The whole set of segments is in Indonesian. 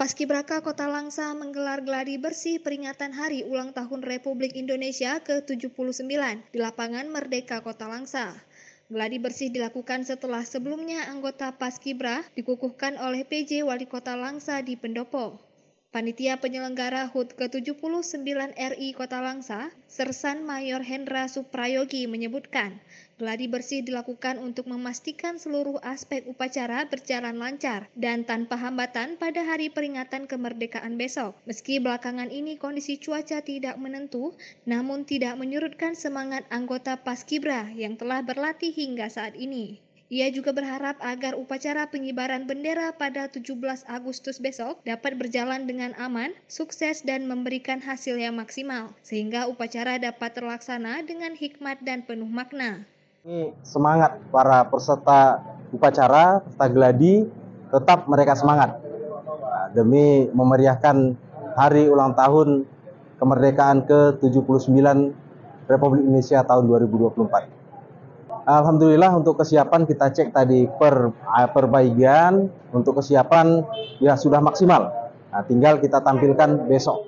Paskibraka Kota Langsa menggelar geladi bersih peringatan Hari Ulang Tahun Republik Indonesia ke-79 di lapangan Merdeka Kota Langsa. Geladi bersih dilakukan setelah sebelumnya anggota Paskibra dikukuhkan oleh PJ Wali Kota Langsa di Pendopo. Panitia penyelenggara HUT ke-79 RI Kota Langsa, Sersan Mayor Hendra Suprayogi menyebutkan, geladi bersih dilakukan untuk memastikan seluruh aspek upacara berjalan lancar dan tanpa hambatan pada hari peringatan kemerdekaan besok. Meski belakangan ini kondisi cuaca tidak menentu, namun tidak menyurutkan semangat anggota Paskibra yang telah berlatih hingga saat ini. Ia juga berharap agar upacara pengibaran bendera pada 17 Agustus besok dapat berjalan dengan aman, sukses dan memberikan hasil yang maksimal sehingga upacara dapat terlaksana dengan hikmat dan penuh makna. Ini semangat para peserta upacara, peserta gladi tetap mereka semangat nah, demi memeriahkan hari ulang tahun kemerdekaan ke-79 Republik Indonesia tahun 2024. Alhamdulillah untuk kesiapan kita cek tadi per eh, perbaikan untuk kesiapan ya sudah maksimal. Nah, tinggal kita tampilkan besok.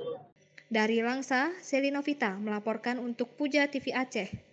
Dari Langsa, Selinovita melaporkan untuk Puja TV Aceh.